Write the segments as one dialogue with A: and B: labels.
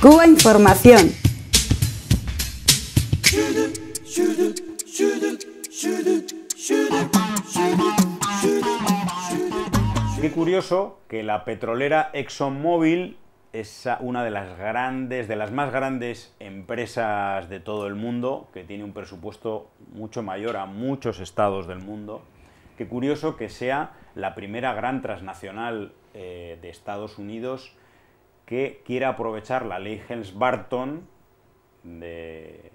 A: Cuba Información. Qué curioso que la petrolera ExxonMobil es una de las grandes, de las más grandes empresas de todo el mundo, que tiene un presupuesto mucho mayor a muchos estados del mundo. Qué curioso que sea la primera gran transnacional eh, de Estados Unidos que quiere aprovechar la ley Helms-Barton de,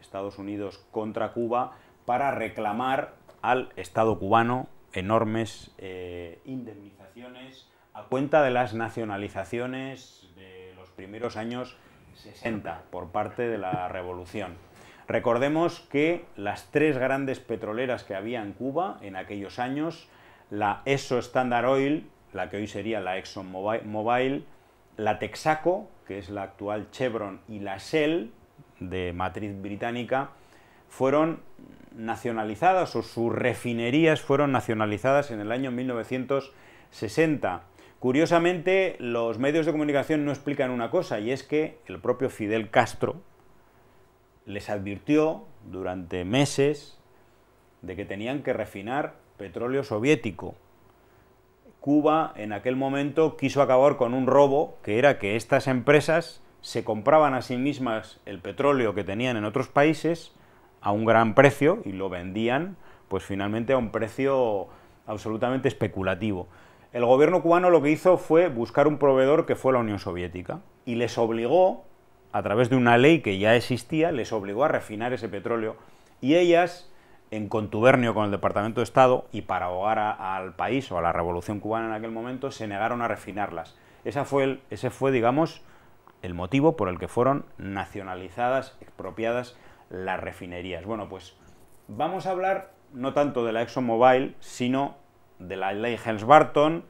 A: Estados Unidos contra Cuba para reclamar al Estado cubano enormes eh, indemnizaciones a cuenta de las nacionalizaciones de los primeros años 60 por parte de la revolución. Recordemos que las tres grandes petroleras que había en Cuba en aquellos años, la ESO Standard Oil, la que hoy sería la ExxonMobil, la Texaco, que es la actual Chevron, y la Shell, de matriz británica, fueron nacionalizadas o sus refinerías fueron nacionalizadas en el año 1960. Curiosamente, los medios de comunicación no explican una cosa, y es que el propio Fidel Castro les advirtió durante meses de que tenían que refinar petróleo soviético. Cuba en aquel momento quiso acabar con un robo que era que estas empresas se compraban a sí mismas el petróleo que tenían en otros países a un gran precio y lo vendían pues finalmente a un precio absolutamente especulativo. El gobierno cubano lo que hizo fue buscar un proveedor que fue la Unión Soviética y les obligó, a través de una ley que ya existía, les obligó a refinar ese petróleo y ellas en contubernio con el Departamento de Estado y para ahogar al país o a la revolución cubana en aquel momento, se negaron a refinarlas. Esa fue ese fue, digamos, el motivo por el que fueron nacionalizadas, expropiadas las refinerías. Bueno, pues vamos a hablar no tanto de la ExxonMobil, sino de la ley Helms-Barton,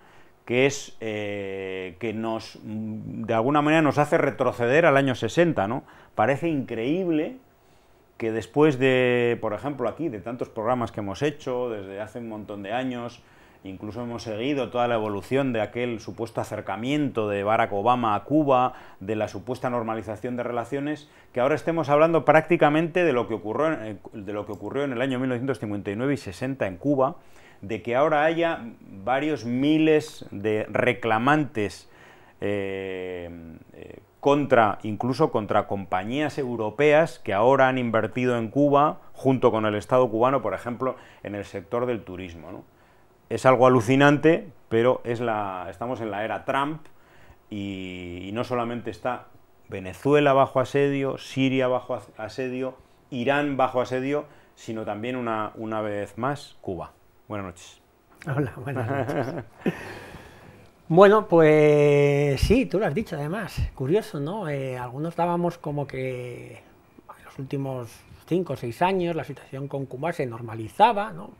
A: que es eh, que nos, de alguna manera, nos hace retroceder al año 60, ¿no? Parece increíble que después de, por ejemplo, aquí, de tantos programas que hemos hecho desde hace un montón de años, Incluso hemos seguido toda la evolución de aquel supuesto acercamiento de Barack Obama a Cuba, de la supuesta normalización de relaciones, que ahora estemos hablando prácticamente de lo que ocurrió, eh, de lo que ocurrió en el año 1959 y 60 en Cuba, de que ahora haya varios miles de reclamantes eh, eh, contra incluso contra compañías europeas que ahora han invertido en Cuba junto con el Estado cubano, por ejemplo, en el sector del turismo. Es algo alucinante, pero es la, estamos en la era Trump y, no solamente está Venezuela bajo asedio, Siria bajo asedio, Irán bajo asedio, sino también una, una vez más Cuba. Buenas noches.
B: Hola, buenas noches. Bueno, pues sí, tú lo has dicho además. Curioso, ¿no? Eh, algunos dábamos como que en los últimos cinco o seis años la situación con Cuba se normalizaba, ¿no?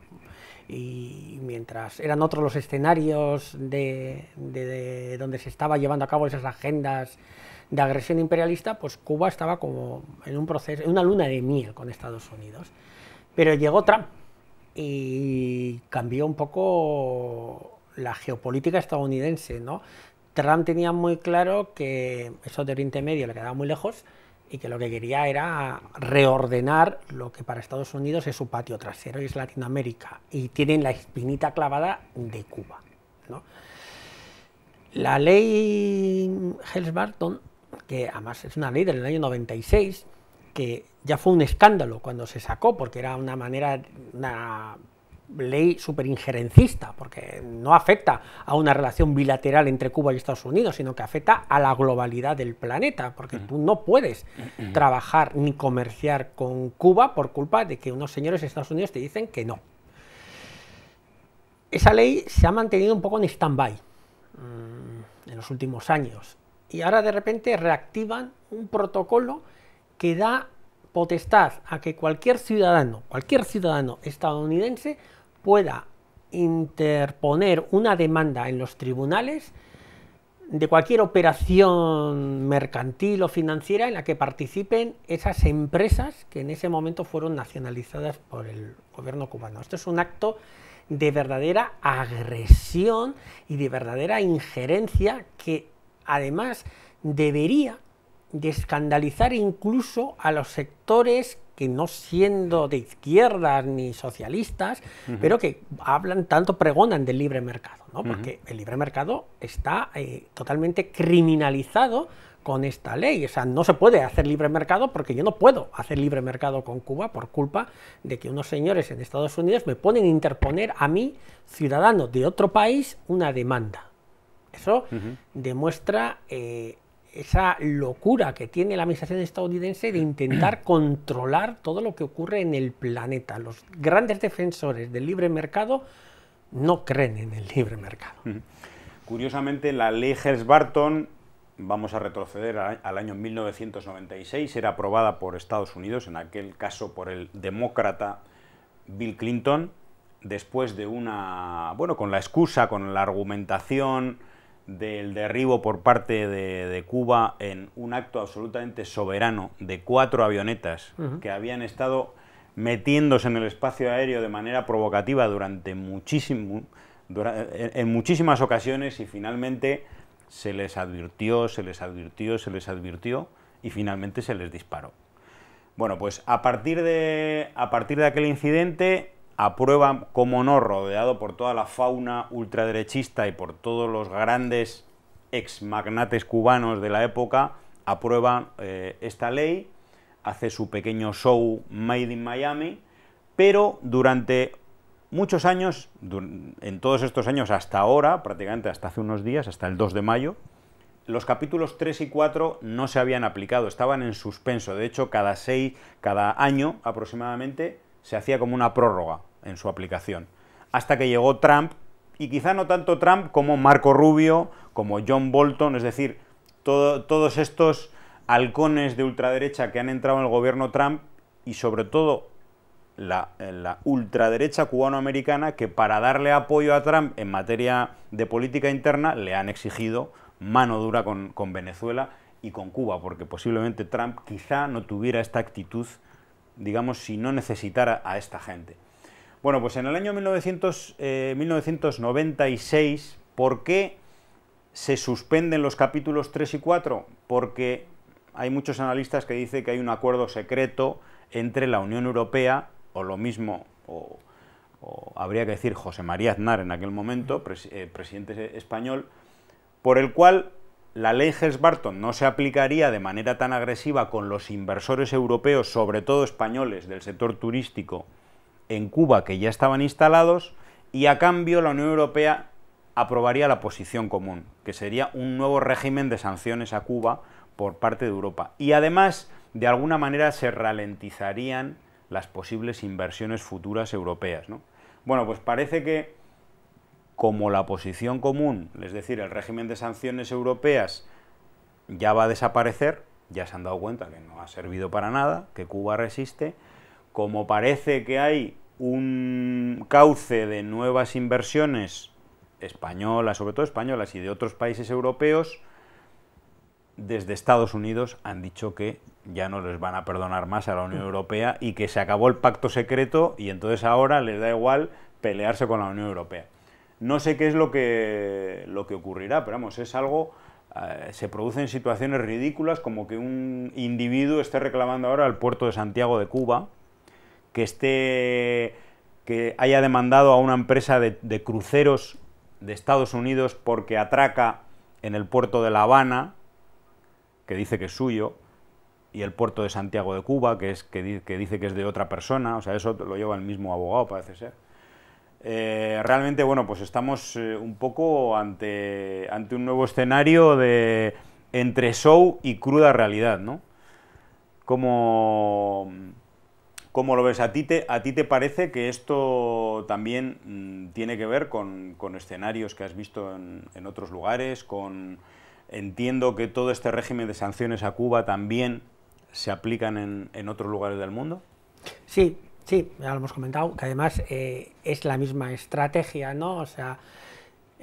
B: Y mientras eran otros los escenarios de, donde se estaba llevando a cabo esas agendas de agresión imperialista, pues Cuba estaba como en un proceso, en una luna de miel con Estados Unidos. Pero llegó Trump y cambió un poco la geopolítica estadounidense, ¿no? Trump tenía muy claro que eso del Oriente Medio le quedaba muy lejos y que lo que quería era reordenar lo que para Estados Unidos es su patio trasero y es Latinoamérica. Y tienen la espinita clavada de Cuba. La ley Helms-Barton, que además es una ley del año 96, que ya fue un escándalo cuando se sacó, porque era una manera, ley súper injerencista porque no afecta a una relación bilateral entre Cuba y Estados Unidos, sino que afecta a la globalidad del planeta, porque tú no puedes trabajar ni comerciar con Cuba por culpa de que unos señores de Estados Unidos te dicen que no. Esa ley se ha mantenido un poco en stand-by mm, en los últimos años, y ahora de repente reactivan un protocolo que da potestad a que cualquier ciudadano, cualquier ciudadano estadounidense pueda interponer una demanda en los tribunales de cualquier operación mercantil o financiera en la que participen esas empresas que en ese momento fueron nacionalizadas por el gobierno cubano. Esto es un acto de verdadera agresión y de verdadera injerencia que además debería de escandalizar incluso a los sectores que no siendo de izquierdas ni socialistas, pero que hablan tanto, pregonan del libre mercado, ¿no? Porque el libre mercado está eh, totalmente criminalizado con esta ley. O sea, no se puede hacer libre mercado porque yo no puedo hacer libre mercado con Cuba por culpa de que unos señores en Estados Unidos me ponen a interponer a mí, ciudadano de otro país, una demanda. Eso demuestra eh, esa locura que tiene la administración estadounidense de intentar controlar todo lo que ocurre en el planeta. Los grandes defensores del libre mercado no creen en el libre mercado.
A: Curiosamente, la ley Hess barton vamos a retroceder al año 1996, era aprobada por Estados Unidos, en aquel caso por el demócrata Bill Clinton, después de una, bueno, con la excusa, con la argumentación del derribo por parte de, Cuba en un acto absolutamente soberano de cuatro avionetas que habían estado metiéndose en el espacio aéreo de manera provocativa durante muchísimo, en muchísimas ocasiones y finalmente se les advirtió, se les advirtió, se les advirtió y finalmente se les disparó. Bueno, pues a partir de, a partir de aquel incidente aprueba como no rodeado por toda la fauna ultraderechista y por todos los grandes ex magnates cubanos de la época, aprueba eh, esta ley, hace su pequeño show Made in Miami, pero durante muchos años, en todos estos años hasta ahora, prácticamente hasta hace unos días, hasta el 2 de mayo, los capítulos 3 y 4 no se habían aplicado, estaban en suspenso. De hecho, cada, seis, cada año aproximadamente se hacía como una prórroga en su aplicación. Hasta que llegó Trump, y quizá no tanto Trump como Marco Rubio, como John Bolton, es decir, todos estos halcones de ultraderecha que han entrado en el gobierno Trump y sobre todo la, eh, la ultraderecha cubanoamericana que para darle apoyo a Trump en materia de política interna le han exigido mano dura con Venezuela y con Cuba, porque posiblemente Trump quizá no tuviera esta actitud, digamos, si no necesitara a esta gente. Bueno, pues en el año 1996, eh, ¿por qué se suspenden los capítulos 3 y 4? Porque hay muchos analistas que dicen que hay un acuerdo secreto entre la Unión Europea, o lo mismo, o, habría que decir José María Aznar en aquel momento, eh, presidente español, por el cual la ley Hess-Barton no se aplicaría de manera tan agresiva con los inversores europeos, sobre todo españoles, del sector turístico, en Cuba que ya estaban instalados y a cambio la Unión Europea aprobaría la posición común, que sería un nuevo régimen de sanciones a Cuba por parte de Europa. Y además, de alguna manera, se ralentizarían las posibles inversiones futuras europeas. ¿no? Bueno, pues parece que como la posición común, es decir, el régimen de sanciones europeas, ya va a desaparecer, ya se han dado cuenta que no ha servido para nada, que Cuba resiste, como parece que hay un cauce de nuevas inversiones españolas, sobre todo españolas, y de otros países europeos, desde Estados Unidos han dicho que ya no les van a perdonar más a la Unión mm. Europea y que se acabó el pacto secreto y entonces ahora les da igual pelearse con la Unión Europea. No sé qué es lo que, lo que ocurrirá, pero vamos, es algo... Eh, se producen situaciones ridículas como que un individuo esté reclamando ahora al puerto de Santiago de Cuba, que esté que haya demandado a una empresa de, cruceros de Estados Unidos porque atraca en el puerto de La Habana, que dice que es suyo, y el puerto de Santiago de Cuba, que, es, que, dice que es de otra persona, o sea, eso lo lleva el mismo abogado, parece ser. Eh, realmente, bueno, pues estamos eh, un poco ante, ante un nuevo escenario de entre show y cruda realidad, ¿no? Como ¿Cómo lo ves? ¿A ti te, a ti te parece que esto también mm, tiene que ver con, escenarios que has visto en, otros lugares? Con, entiendo que todo este régimen de sanciones a Cuba también se aplican en, otros lugares del mundo.
B: Sí, sí, ya lo hemos comentado, que además eh, es la misma estrategia, ¿no? O sea,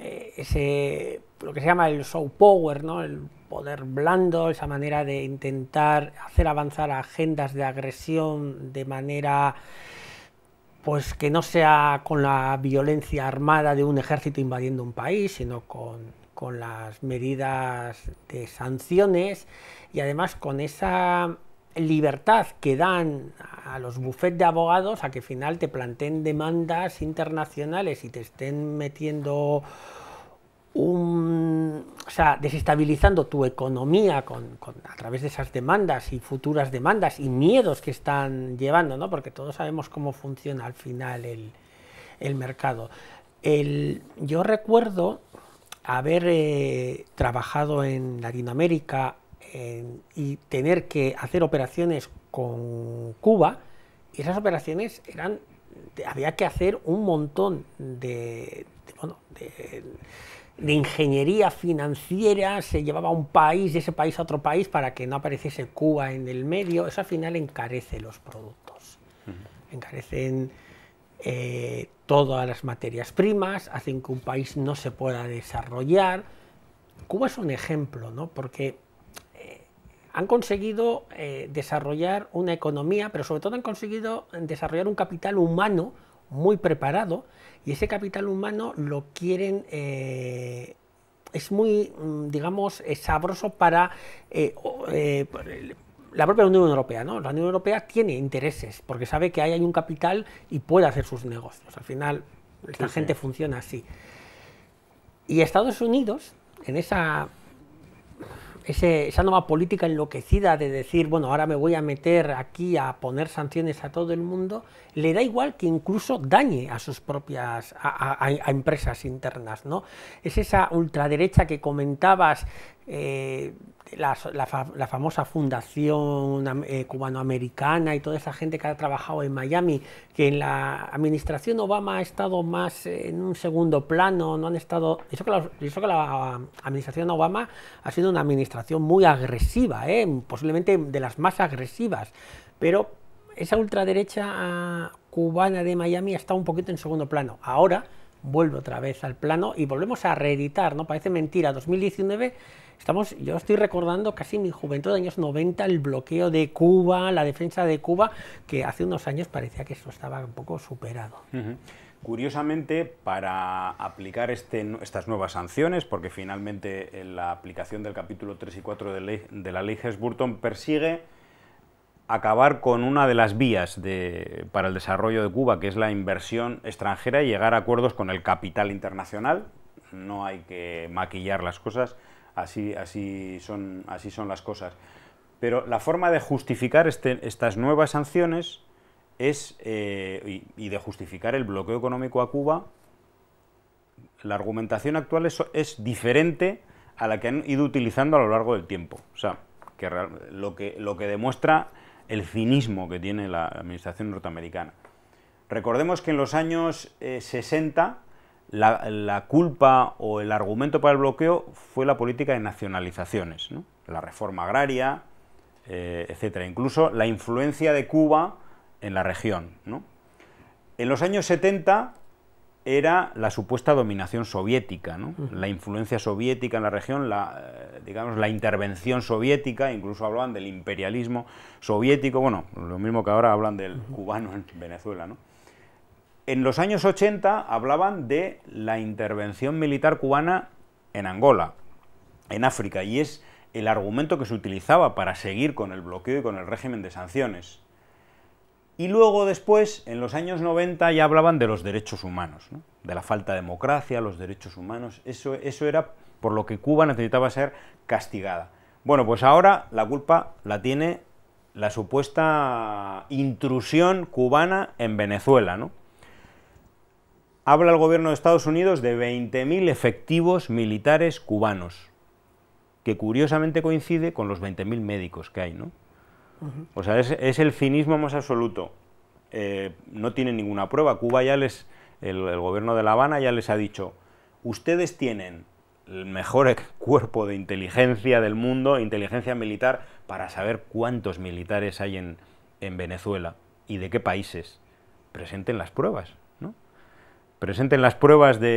B: eh, ese, lo que se llama el show power, ¿no? el poder blando, esa manera de intentar hacer avanzar agendas de agresión de manera pues que no sea con la violencia armada de un ejército invadiendo un país, sino con las medidas de sanciones y además con esa libertad que dan a los bufetes de abogados a que final te planteen demandas internacionales y te estén metiendo un, o sea, desestabilizando tu economía con, a través de esas demandas y futuras demandas y miedos que están llevando, ¿no? porque todos sabemos cómo funciona al final el, mercado. El, yo recuerdo haber eh, trabajado en Latinoamérica y tener que hacer operaciones con Cuba, y esas operaciones eran, había que hacer un montón de, ingeniería financiera, se llevaba un país, de ese país a otro país, para que no apareciese Cuba en el medio, eso al final encarece los productos, encarecen eh, todas las materias primas, hacen que un país no se pueda desarrollar. Cuba es un ejemplo, ¿no? porque han conseguido eh, desarrollar una economía, pero sobre todo han conseguido desarrollar un capital humano muy preparado y ese capital humano lo quieren... Eh, es muy, mm, digamos, sabroso para eh, la propia Unión Europea, La Unión Europea tiene intereses porque sabe que ahí hay un capital y puede hacer sus negocios. Al final, esta gente funciona así. Y Estados Unidos, en esa esa nueva política enloquecida de decir, bueno, ahora me voy a meter aquí a poner sanciones a todo el mundo, le da igual que incluso dañe a sus propias empresas internas. ¿no? Es esa ultraderecha que comentabas eh, la, famosa fundación eh, cubanoamericana y toda esa gente que ha trabajado en Miami, que en la administración Obama ha estado más eh, en un segundo plano, no han estado. Eso que la, que la ah, administración Obama ha sido una administración muy agresiva, posiblemente de las más agresivas, pero esa ultraderecha ah, cubana de Miami ha estado un poquito en segundo plano. Ahora vuelve otra vez al plano y volvemos a reeditar, ¿no? Parece mentira, 2019 estamos, yo estoy recordando casi mi juventud de años 90, el bloqueo de Cuba, la defensa de Cuba, que hace unos años parecía que eso estaba un poco superado.
A: Curiosamente, para aplicar este, estas nuevas sanciones, porque finalmente eh, la aplicación del capítulo 3 y 4 de, de la ley Hesburton persigue acabar con una de las vías para el desarrollo de Cuba, que es la inversión extranjera y llegar a acuerdos con el capital internacional. No hay que maquillar las cosas, así, así, son, así son las cosas. Pero la forma de justificar este, estas nuevas sanciones es, eh, y, de justificar el bloqueo económico a Cuba, la argumentación actual es, es diferente a la que han ido utilizando a lo largo del tiempo. O sea, que lo, que, lo que demuestra el cinismo que tiene la administración norteamericana. Recordemos que en los años 60 eh, la, culpa o el argumento para el bloqueo fue la política de nacionalizaciones, la reforma agraria, eh, etcétera, incluso la influencia de Cuba en la región. En los años 70 era la supuesta dominación soviética, la influencia soviética en la región, la, eh, digamos, la intervención soviética, incluso hablaban del imperialismo soviético, bueno, lo mismo que ahora hablan del cubano en Venezuela. En los años 80 hablaban de la intervención militar cubana en Angola, en África, y es el argumento que se utilizaba para seguir con el bloqueo y con el régimen de sanciones. Y luego después, en los años 90, ya hablaban de los derechos humanos, ¿no? de la falta de democracia, los derechos humanos, eso, era por lo que Cuba necesitaba ser castigada. Bueno, pues ahora la culpa la tiene la supuesta intrusión cubana en Venezuela, Habla el gobierno de Estados Unidos de 20.000 efectivos militares cubanos, que curiosamente coincide con los 20.000 médicos que hay, ¿no? O sea, es, el cinismo más absoluto. Eh, no tienen ninguna prueba. Cuba ya les, el, gobierno de La Habana ya les ha dicho, ustedes tienen el mejor cuerpo de inteligencia del mundo, inteligencia militar, para saber cuántos militares hay en, en Venezuela y de qué países. Presenten las pruebas, ¿no? Presenten las pruebas de,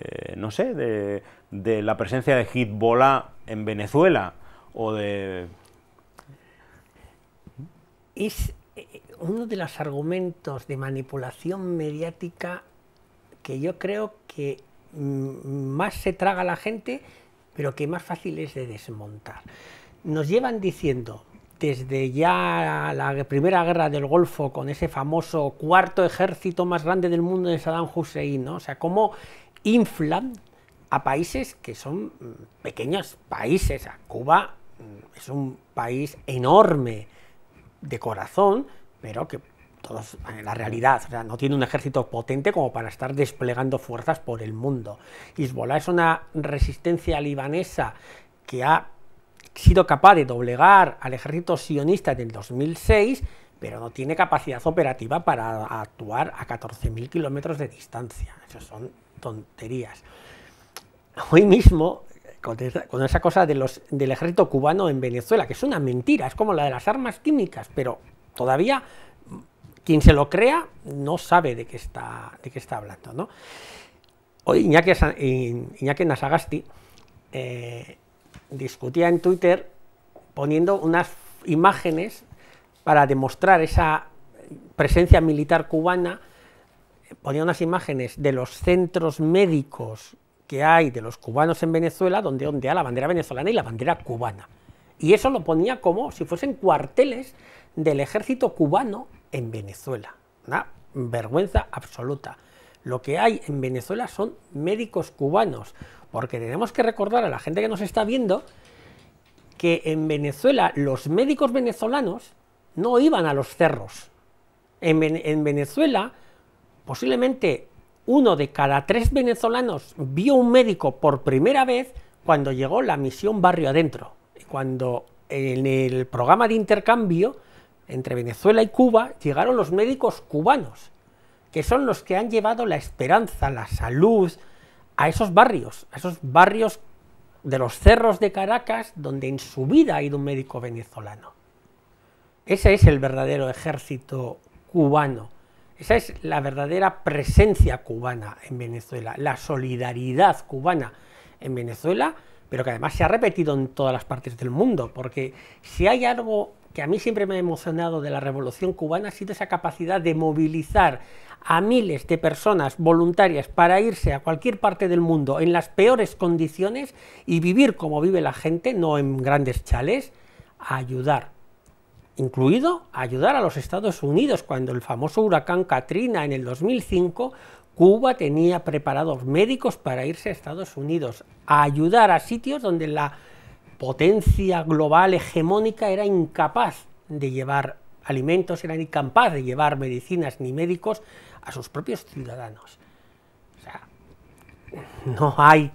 A: eh, no sé, de, de la presencia de Hezbollah en Venezuela o de
B: es eh, eh, uno de los argumentos de manipulación mediática que yo creo que mm, más se traga la gente, pero que más fácil es de desmontar. Nos llevan diciendo desde ya la primera guerra del Golfo con ese famoso cuarto ejército más grande del mundo de Saddam Hussein, ¿no? O sea, cómo inflan a países que son mm, pequeños países. Cuba mm, es un país enorme de corazón, pero que todos en la realidad, no tiene un ejército potente como para estar desplegando fuerzas por el mundo. Hezbollah es una resistencia libanesa que ha sido capaz de doblegar al ejército sionista del 2006, pero no tiene capacidad operativa para actuar a 14.000 kilómetros de distancia. Eso son tonterías. Hoy mismo con, esa cosa del ejército cubano en Venezuela, que es una mentira, es como la de las armas químicas, pero todavía mm, quien se lo crea no sabe de qué está, de qué está hablando. ¿no? Hoy Iñaki, Iñaki Nasagasti eh, discutía en Twitter poniendo unas imágenes para demostrar esa presencia militar cubana, eh, ponía unas imágenes de los centros médicos que hay de los cubanos en Venezuela, donde ondea la bandera venezolana y la bandera cubana. Y eso lo ponía como si fuesen cuarteles del ejército cubano en Venezuela. Una vergüenza absoluta. Lo que hay en Venezuela son médicos cubanos, porque tenemos que recordar a la gente que nos está viendo que en Venezuela los médicos venezolanos no iban a los cerros. en Venezuela posiblemente uno de cada tres venezolanos vio un médico por primera vez cuando llegó la misión Barrio Adentro, cuando en el programa de intercambio entre Venezuela y Cuba llegaron los médicos cubanos, que son los que han llevado la esperanza, la salud a esos barrios, a esos barrios de los cerros de Caracas donde en su vida ha ido un médico venezolano. Ese es el verdadero ejército cubano esa es la verdadera presencia cubana en Venezuela, la solidaridad cubana en Venezuela, pero que además se ha repetido en todas las partes del mundo, porque si hay algo que a mí siempre me ha emocionado de la revolución cubana ha sido esa capacidad de movilizar a miles de personas voluntarias para irse a cualquier parte del mundo en las peores condiciones y vivir como vive la gente, no en grandes chales, a ayudar incluido ayudar a los Estados Unidos cuando el famoso huracán Katrina en el 2005 Cuba tenía preparados médicos para irse a Estados Unidos, a ayudar a sitios donde la potencia global hegemónica era incapaz de llevar alimentos, era incapaz de llevar medicinas ni médicos a sus propios ciudadanos. O sea, no hay,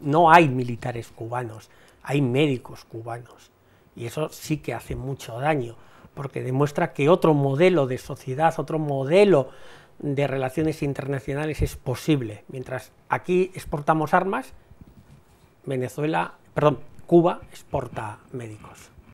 B: no hay militares cubanos, hay médicos cubanos. Y eso sí que hace mucho daño, porque demuestra que otro modelo de sociedad, otro modelo de relaciones internacionales es posible. Mientras aquí exportamos armas, Venezuela, perdón, Cuba exporta médicos.